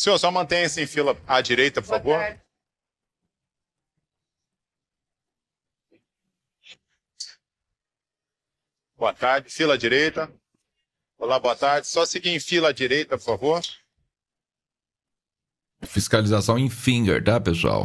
Senhor, só mantenha-se em fila à direita, por Boa favor. Tarde. Boa tarde, fila à direita. Olá, boa tarde. Só seguir em fila à direita, por favor. Fiscalização em finger, tá, pessoal?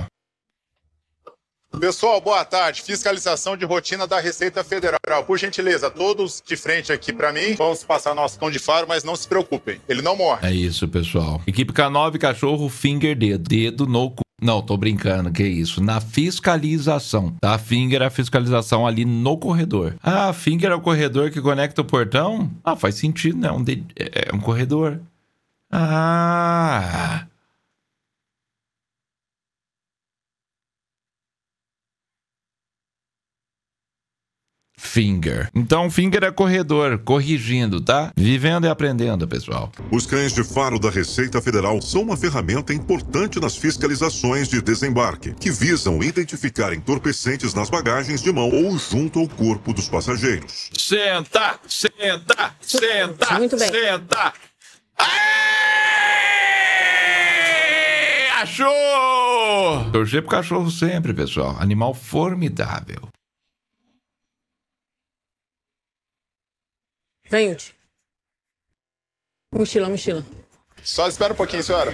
Pessoal, boa tarde. Fiscalização de rotina da Receita Federal. Por gentileza, todos de frente aqui para mim. Vamos passar nosso cão de faro, mas não se preocupem. Ele não morre. É isso, pessoal. Equipe K9, cachorro, finger, dedo. Dedo no cu. Não, tô brincando, que isso. Na fiscalização, tá? Finger é a fiscalização ali no corredor. Ah, finger é o corredor que conecta o portão? Ah, faz sentido, né? É um de... É, é um corredor. Ah... Finger. Então, Finger é corredor, corrigindo, tá? Vivendo e aprendendo, pessoal. Os cães de faro da Receita Federal são uma ferramenta importante nas fiscalizações de desembarque, que visam identificar entorpecentes nas bagagens de mão ou junto ao corpo dos passageiros. Senta, senta, senta, Muito bem. senta. Aê! Achou! Torcer pro cachorro sempre, pessoal. Animal formidável. Vem, Ute. Mochila, mochila. Só espera um pouquinho, senhora.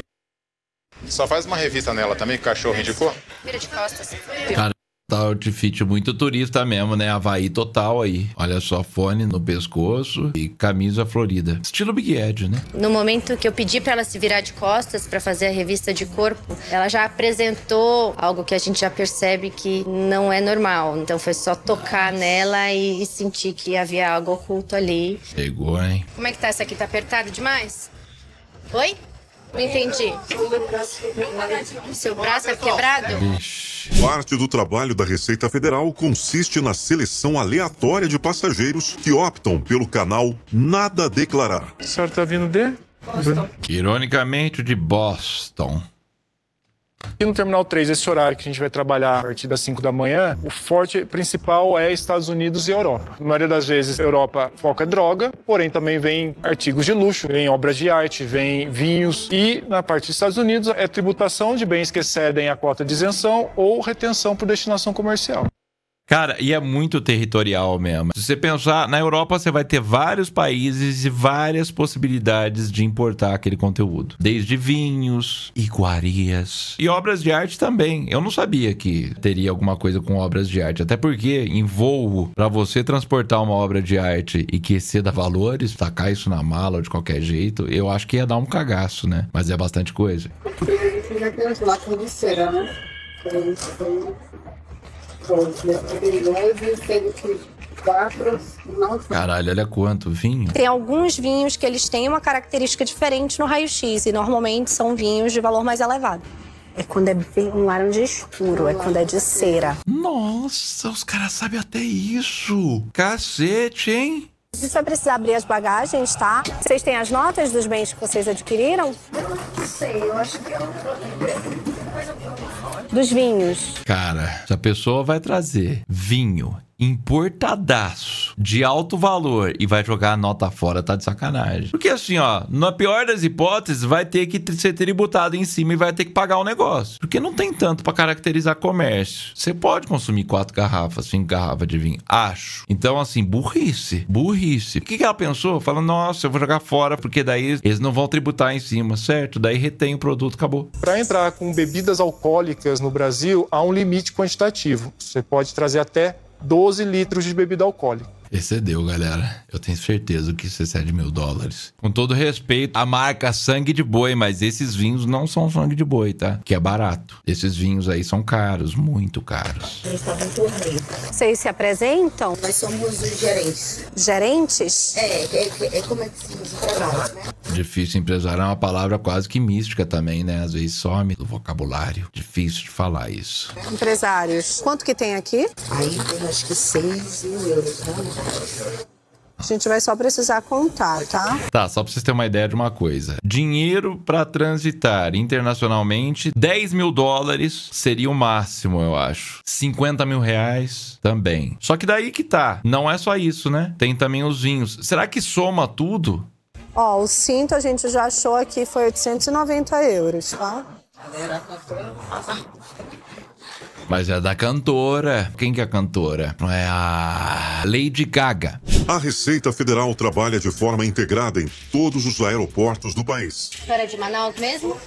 Só faz uma revista nela também, que o cachorro indicou. Vira de costas. Cara. Tá outfit muito turista mesmo, né? Havaí total aí. Olha só, fone no pescoço e camisa florida. Estilo Big Ed, né? No momento que eu pedi para ela se virar de costas para fazer a revista de corpo, ela já apresentou algo que a gente já percebe que não é normal. Então foi só tocar Nossa. nela e, sentir que havia algo oculto ali. Pegou, hein? Como é que tá essa aqui? Tá apertado demais? Oi? Não entendi. Seu braço é quebrado? Parte do trabalho da Receita Federal consiste na seleção aleatória de passageiros que optam pelo canal Nada Declarar. O senhor está vindo de? Boston. Ironicamente, de Boston. E no Terminal 3, esse horário que a gente vai trabalhar a partir das 5 da manhã, o forte principal é Estados Unidos e Europa. Na maioria das vezes, a Europa foca droga, porém também vem artigos de luxo, vem obras de arte, vem vinhos. E na parte dos Estados Unidos, é tributação de bens que excedem a cota de isenção ou retenção por destinação comercial. Cara, e é muito territorial mesmo. Se você pensar, na Europa você vai ter vários países e várias possibilidades de importar aquele conteúdo. Desde vinhos, iguarias e obras de arte também. Eu não sabia que teria alguma coisa com obras de arte. Até porque em voo, para você transportar uma obra de arte e que ceda valores, tacar isso na mala ou de qualquer jeito, eu acho que ia dar um cagaço, né? Mas é bastante coisa. Fica aquelas lá com cera, né? quatro, Caralho, olha quanto vinho. Tem alguns vinhos que eles têm uma característica diferente no raio-x e normalmente são vinhos de valor mais elevado. É quando é um laranja escuro, é quando é de cera. Nossa, os caras sabem até isso. Cacete, hein? Você vai precisar abrir as bagagens, tá? Vocês têm as notas dos bens que vocês adquiriram? Eu não sei, eu acho que eu é dos vinhos. Cara, se a pessoa vai trazer vinho importadaço, de alto valor, e vai jogar a nota fora, tá de sacanagem. Porque assim, ó, na pior das hipóteses, vai ter que ser tributado em cima e vai ter que pagar o negócio. Porque não tem tanto para caracterizar comércio. Você pode consumir quatro garrafas, cinco garrafas de vinho, acho. Então, assim, burrice, burrice. O que, que ela pensou? Fala, nossa, eu vou jogar fora, porque daí eles não vão tributar em cima, certo? Daí retém o produto, acabou. Para entrar com bebidas alcoólicas no Brasil, há um limite quantitativo. Você pode trazer até 12 litros de bebida alcoólica. Excedeu, galera. Eu tenho certeza que isso excede mil dólares. Com todo respeito a marca Sangue de Boi, mas esses vinhos não são sangue de boi, tá? Que é barato. Esses vinhos aí são caros, muito caros. Tá Vocês se apresentam? Nós somos os gerentes. Gerentes? É, é, é, como é que se diz né? Difícil empresário é uma palavra quase que mística também, né? Às vezes some do vocabulário. Difícil de falar isso. Empresários. Quanto que tem aqui? Aí tem acho que seis mil euros, né? A gente vai só precisar contar, tá? Tá, só pra vocês terem uma ideia de uma coisa. Dinheiro para transitar internacionalmente, 10 mil dólares seria o máximo, eu acho. 50 mil reais também. Só que daí que tá. Não é só isso, né? Tem também os vinhos. Será que soma tudo? Ó, o cinto a gente já achou aqui foi 890 euros, tá? Galera, mas é da cantora. Quem que é a cantora? É a Lady Gaga. A Receita Federal trabalha de forma integrada em todos os aeroportos do país. Era de Manaus mesmo?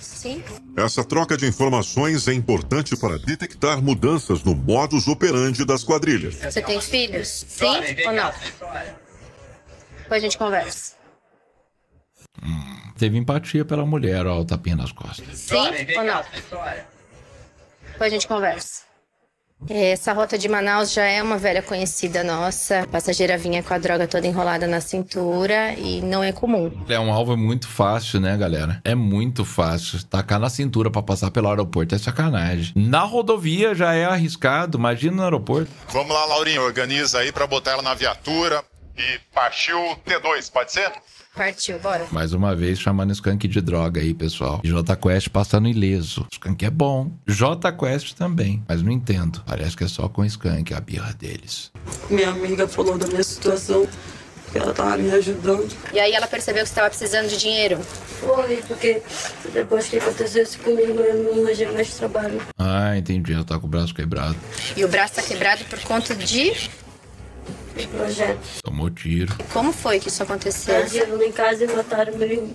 Sim. Essa troca de informações é importante para detectar mudanças no modus operandi das quadrilhas. Você tem filhos? Sim ou não? Depois a gente conversa. Hum, teve empatia pela mulher, ó, o tapinha nas costas. Sim ou não? Depois a gente conversa. É, essa rota de Manaus já é uma velha conhecida nossa. A passageira vinha com a droga toda enrolada na cintura e não é comum. É um alvo muito fácil, né, galera? É muito fácil. Tacar na cintura para passar pelo aeroporto é sacanagem. Na rodovia já é arriscado, imagina no aeroporto. Vamos lá, Laurinha, organiza aí para botar ela na viatura. E partiu T2, pode ser? Partiu, bora. Mais uma vez chamando Skank de droga aí, pessoal. J Quest passando ileso. Skank é bom. J Quest também. Mas não entendo. Parece que é só com Skank a birra deles. Minha amiga falou da minha situação. que Ela tava me ajudando. E aí ela percebeu que você tava precisando de dinheiro? Foi, porque depois que aconteceu isso comigo, eu não imaginei mais trabalho. Ah, entendi. Ela tá com o braço quebrado. E o braço tá quebrado por conta de projeto. Tomou tiro. Como foi que isso aconteceu? Eu em casa e mataram meu,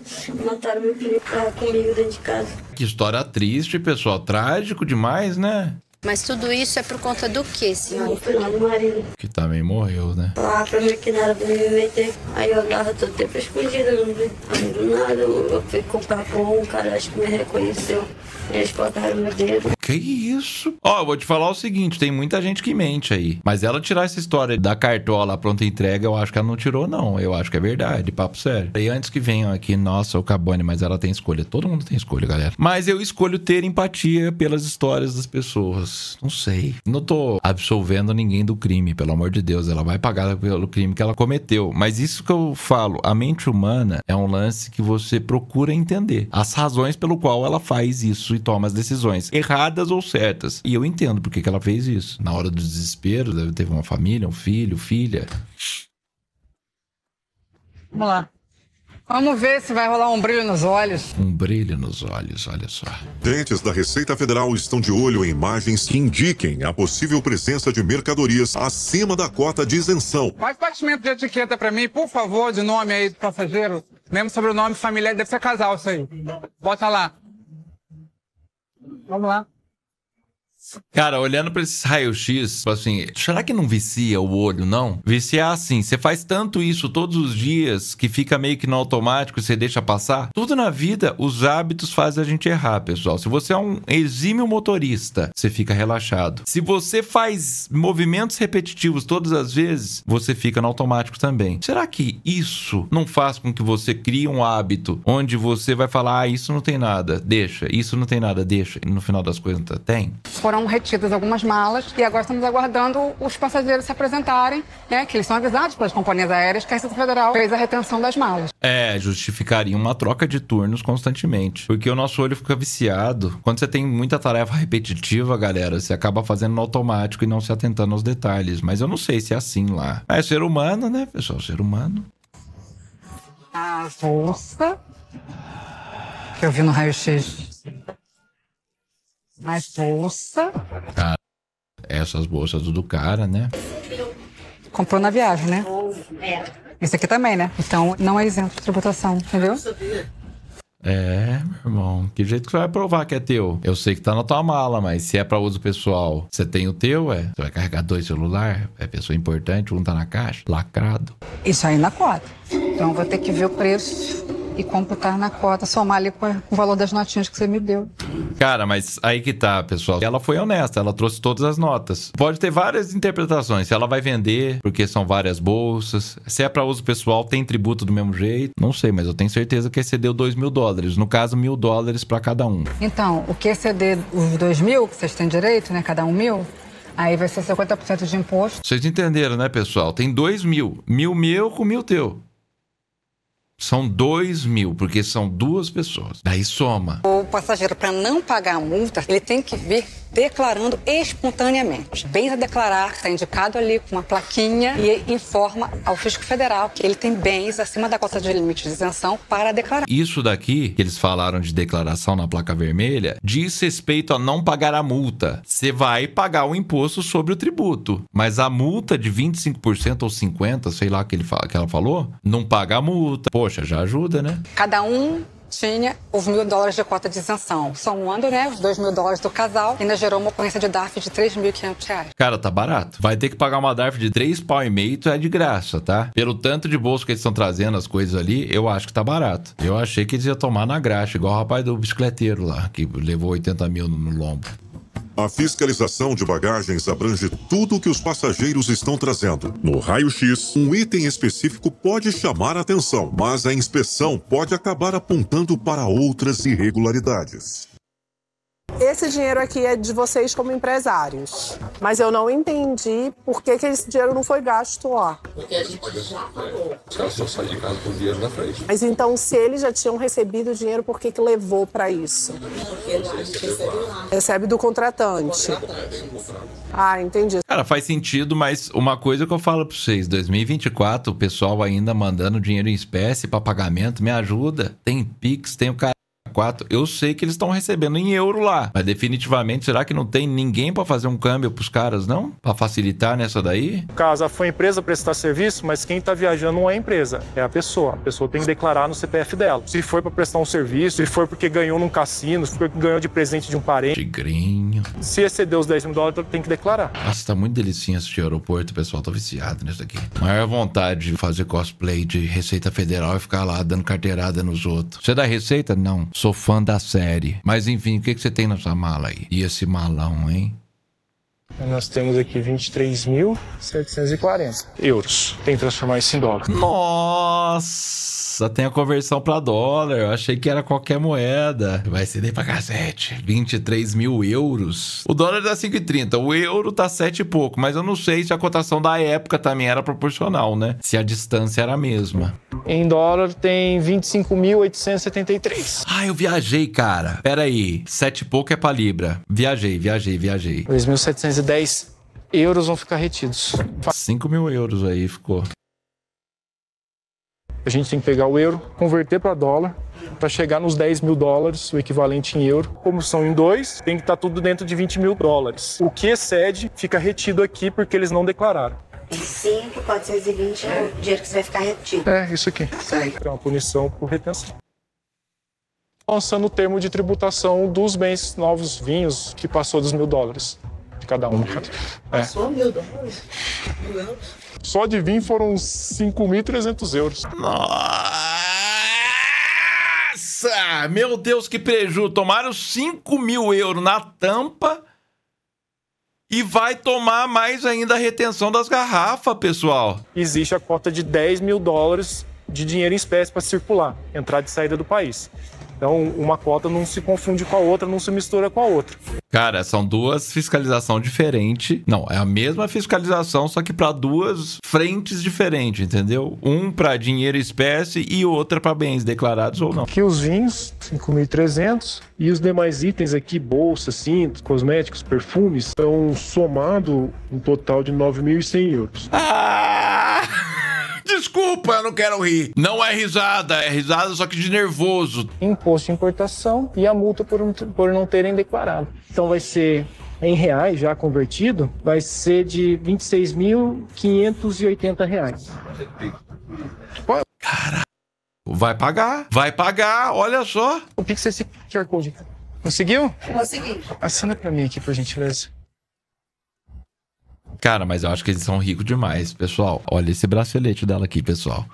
mataram meu filho ah, comigo dentro de casa. Que história triste, pessoal. Trágico demais, né? Mas tudo isso é por conta do que, senhor? Foi lá no marido. Que também morreu, né? Tá lá pra mim que não era pra me meter. Aí eu andava todo tempo escondido, não vi. Aí do nada eu fui comprar com um cara, acho que me reconheceu. Eles botaram meu dedo. Que isso? Ó, eu vou te falar o seguinte, tem muita gente que mente aí. Mas ela tirar essa história da cartola pronta entrega, eu acho que ela não tirou, não. Eu acho que é verdade, papo sério. E antes que venham aqui, nossa, o Cabone, mas ela tem escolha. Todo mundo tem escolha, galera. Mas eu escolho ter empatia pelas histórias das pessoas. Não sei. Não tô absolvendo ninguém do crime, pelo amor de Deus. Ela vai pagar pelo crime que ela cometeu. Mas isso que eu falo, a mente humana é um lance que você procura entender. As razões pelo qual ela faz isso e toma as decisões erradas ou certas. E eu entendo porque que ela fez isso. Na hora do desespero, deve ter uma família, um filho, filha. Vamos lá. Vamos ver se vai rolar um brilho nos olhos. Um brilho nos olhos, olha só. Dentes da Receita Federal estão de olho em imagens que indiquem a possível presença de mercadorias acima da cota de isenção. Faz partimento de etiqueta para mim, por favor, de nome aí do passageiro. Mesmo sobre o nome familiar, deve ser casal isso aí. Bota lá. Au revoir. Cara, olhando para esses raio-x, tipo assim, será que não vicia o olho, não? Viciar, assim, você faz tanto isso todos os dias que fica meio que no automático e você deixa passar. Tudo na vida, os hábitos fazem a gente errar, pessoal. Se você é um exímio motorista, você fica relaxado. Se você faz movimentos repetitivos todas as vezes, você fica no automático também. Será que isso não faz com que você crie um hábito onde você vai falar, ah, isso não tem nada, deixa, isso não tem nada, deixa, e no final das coisas tem? Por foram retidas algumas malas e agora estamos aguardando os passageiros se apresentarem, né, que eles são avisados pelas companhias aéreas que a Receita Federal fez a retenção das malas. É, justificaria uma troca de turnos constantemente, porque o nosso olho fica viciado. Quando você tem muita tarefa repetitiva, galera, você acaba fazendo no automático e não se atentando aos detalhes. Mas eu não sei se é assim lá. É ser humano, né, pessoal? Ser humano. A força que eu vi no raio-x. Mas bolsa? Cara, essas bolsas do cara, né? Comprou na viagem, né? É. Esse aqui também, né? Então não é isento de tributação, entendeu? É, meu irmão, que jeito que você vai provar que é teu? Eu sei que tá na tua mala, mas se é pra uso pessoal, você tem o teu, é? Você vai carregar dois celulares, é pessoa importante, um tá na caixa, lacrado. Isso aí na cota. Então vou ter que ver o preço e computar na cota, somar ali com o valor das notinhas que você me deu. Cara, mas aí que tá, pessoal. Ela foi honesta, ela trouxe todas as notas. Pode ter várias interpretações. Se ela vai vender, porque são várias bolsas. Se é para uso pessoal, tem tributo do mesmo jeito. Não sei, mas eu tenho certeza que excedeu 2 mil dólares. No caso, mil dólares para cada um. Então, o que exceder os 2 mil, que vocês têm direito, né? Cada um mil, Aí vai ser 50% de imposto. Vocês entenderam, né, pessoal? Tem dois mil. Mil meu com mil teu. São dois mil, porque são duas pessoas. Daí soma passageiro, para não pagar a multa, ele tem que vir declarando espontaneamente. bens a declarar, está indicado ali com uma plaquinha e informa ao Fisco Federal que ele tem bens acima da cota de limite de isenção para declarar. Isso daqui, que eles falaram de declaração na placa vermelha, diz respeito a não pagar a multa. Você vai pagar o imposto sobre o tributo, mas a multa de 25% ou 50%, sei lá que, ele, que ela falou, não paga a multa. Poxa, já ajuda, né? Cada um tinha os mil dólares de cota de isenção. Somando, né, os dois mil dólares do casal, ainda gerou uma ocorrência de DARF de 3.500 reais. Cara, tá barato. Vai ter que pagar uma DARF de 3 pau e meio, é de graça, tá? Pelo tanto de bolso que eles estão trazendo as coisas ali, eu acho que tá barato. Eu achei que eles iam tomar na graxa, igual o rapaz do bicicleteiro lá, que levou 80 mil no lombo. A fiscalização de bagagens abrange tudo o que os passageiros estão trazendo. No raio-x, um item específico pode chamar a atenção, mas a inspeção pode acabar apontando para outras irregularidades. Esse dinheiro aqui é de vocês como empresários, mas eu não entendi por que, que esse dinheiro não foi gasto lá. Porque a gente já falou. Os caras só saem de casa com o dinheiro na frente. Mas então, se eles já tinham recebido o dinheiro, por que, que levou para isso? Porque gente recebe lá. Recebe do contratante. Ah, entendi. Cara, faz sentido, mas uma coisa que eu falo para vocês: 2024, o pessoal ainda mandando dinheiro em espécie para pagamento, me ajuda. Tem Pix, tem o cara eu sei que eles estão recebendo em euro lá. Mas definitivamente, será que não tem ninguém para fazer um câmbio pros caras, não? Para facilitar nessa daí? Caso foi a empresa prestar serviço, mas quem tá viajando não é a empresa, é a pessoa. A pessoa tem que declarar no CPF dela. Se foi para prestar um serviço, se foi porque ganhou num cassino, se foi porque ganhou de presente de um parente. Tigrinho. Se exceder os 10 mil dólares, tem que declarar. Nossa, tá muito delicinha assistir aeroporto, pessoal. Tô viciado nisso aqui. Maior vontade de fazer cosplay de Receita Federal e ficar lá dando carteirada nos outros. Você dá receita? Não sou fã da série. Mas enfim, o que, que você tem na sua mala aí? E esse malão, hein? Nós temos aqui 23.740 euros. Tem que transformar isso em dólar. Nossa, tem a conversão para dólar. Eu achei que era qualquer moeda. Vai ser nem pra cacete. 23 mil euros. O dólar tá 5,30. O euro tá 7 e pouco. Mas eu não sei se a cotação da época também era proporcional, né? Se a distância era a mesma. Em dólar tem 25.873. Ah, eu viajei, cara. Pera aí. 7 e pouco é pra Libra. Viajei, viajei, viajei. 2.700 210 euros vão ficar retidos. 5 mil euros aí ficou. A gente tem que pegar o euro, converter para dólar, para chegar nos 10 mil dólares, o equivalente em euro. Como são em dois, tem que estar tá tudo dentro de 20 mil dólares. O que excede fica retido aqui porque eles não declararam. 5, 420 é o dinheiro que você vai ficar retido. É, isso aqui. Isso aí. É uma punição por retenção lançando o termo de tributação dos bens novos vinhos que passou dos mil dólares de cada um. É. Só mil dólares? Mil euros? Só de vinho foram 5.300 euros. Nossa! Meu Deus, que prejuízo! Tomaram 5 mil euros na tampa e vai tomar mais ainda a retenção das garrafas, pessoal. Existe a cota de 10 mil dólares de dinheiro em espécie para circular, entrada e saída do país. Então, uma cota não se confunde com a outra, não se mistura com a outra. Cara, são duas fiscalizações diferentes. Não, é a mesma fiscalização, só que para duas frentes diferentes, entendeu? Um para dinheiro espécie e outra para bens declarados ou não. Aqui os vinhos, 5.300, e os demais itens aqui, bolsa, cintos, cosméticos, perfumes, são somado um total de 9.100 euros. Ah! desculpa, eu não quero rir. Não é risada, é risada só que de nervoso. Imposto de importação e a multa por, por não terem declarado. Então vai ser em reais já convertido, vai ser de 26.580 reais. Cara, vai pagar, vai pagar, olha só. O que você se QR Code. Conseguiu? Consegui. Assina pra mim aqui, por gentileza. Cara, mas eu acho que eles são ricos demais, pessoal. Olha esse bracelete dela aqui, pessoal.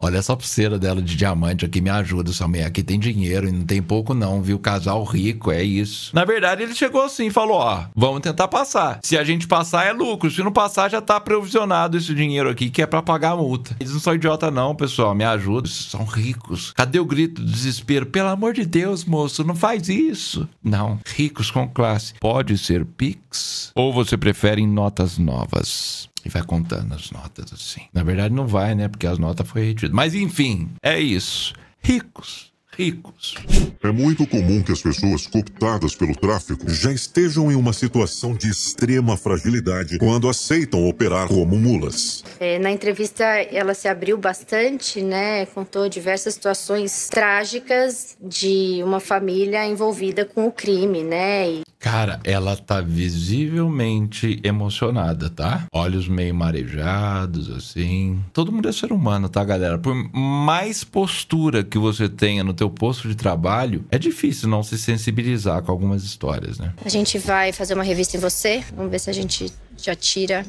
Olha essa pulseira dela de diamante aqui, me ajuda, essa mulher aqui tem dinheiro e não tem pouco não, viu? Casal rico, é isso. Na verdade, ele chegou assim e falou, ó, vamos tentar passar. Se a gente passar, é lucro. Se não passar, já tá provisionado esse dinheiro aqui, que é pra pagar a multa. Eles não são idiota não, pessoal, me ajuda, Vocês são ricos. Cadê o grito do desespero? Pelo amor de Deus, moço, não faz isso. Não, ricos com classe. Pode ser PIX ou você prefere em notas novas? E vai contando as notas assim. Na verdade, não vai, né? Porque as notas foram retidas. Mas enfim, é isso. Ricos ricos. É muito comum que as pessoas cooptadas pelo tráfico já estejam em uma situação de extrema fragilidade quando aceitam operar como mulas. É, na entrevista, ela se abriu bastante, né? Contou diversas situações trágicas de uma família envolvida com o crime, né? E... Cara, ela tá visivelmente emocionada, tá? Olhos meio marejados, assim. Todo mundo é ser humano, tá, galera? Por mais postura que você tenha no teu seu posto de trabalho, é difícil não se sensibilizar com algumas histórias, né? A gente vai fazer uma revista em você, vamos ver se a gente já tira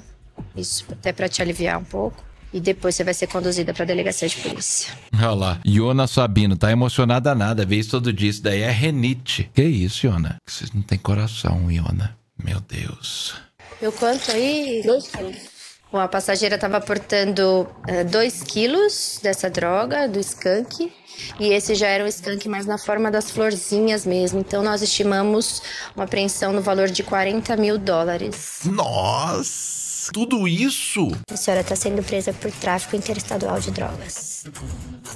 isso até para te aliviar um pouco e depois você vai ser conduzida para a delegacia de polícia. Olha lá, Iona Sabino tá emocionada nada, vê isso todo dia, isso daí é renite. Que isso, Iona? Vocês não têm coração, Iona. Meu Deus. Meu quanto aí? Dois quilos. A passageira estava portando 2 uh, eh, quilos dessa droga, do skunk, e esse já era um skunk mais na forma das florzinhas mesmo. Então nós estimamos uma apreensão no valor de 40 mil dólares. Nossa! Tudo isso? A senhora está sendo presa por tráfico interestadual de drogas.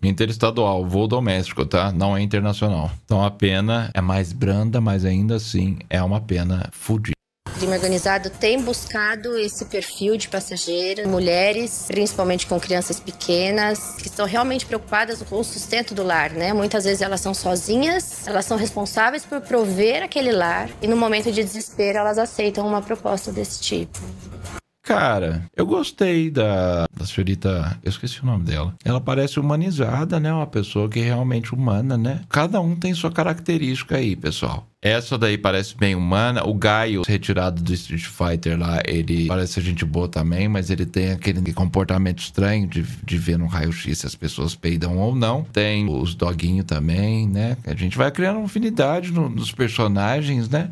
Interestadual, voo doméstico, tá? Não é internacional. Então a pena é mais branda, mas ainda assim é uma pena fudida crime organizado tem buscado esse perfil de passageiro, mulheres, principalmente com crianças pequenas, que estão realmente preocupadas com o sustento do lar, né? Muitas vezes elas são sozinhas, elas são responsáveis por prover aquele lar e no momento de desespero elas aceitam uma proposta desse tipo. Cara, eu gostei da, da senhorita. Eu esqueci o nome dela. Ela parece humanizada, né? Uma pessoa que é realmente humana, né? Cada um tem sua característica aí, pessoal. Essa daí parece bem humana. O Gaio, retirado do Street Fighter lá, ele parece gente boa também, mas ele tem aquele comportamento estranho de, de ver no raio-x se as pessoas peidam ou não. Tem os doguinhos também, né? A gente vai criando afinidade no, nos personagens, né?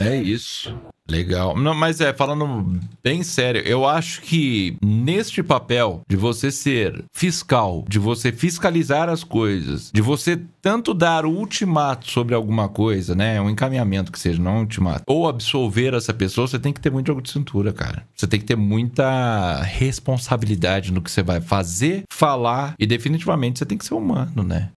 É isso. Legal. Não, mas é, falando bem sério, eu acho que neste papel de você ser fiscal, de você fiscalizar as coisas, de você tanto dar o ultimato sobre alguma coisa, né? Um encaminhamento que seja, não um ultimato. Ou absolver essa pessoa, você tem que ter muito jogo de cintura, cara. Você tem que ter muita responsabilidade no que você vai fazer, falar e definitivamente você tem que ser humano, né?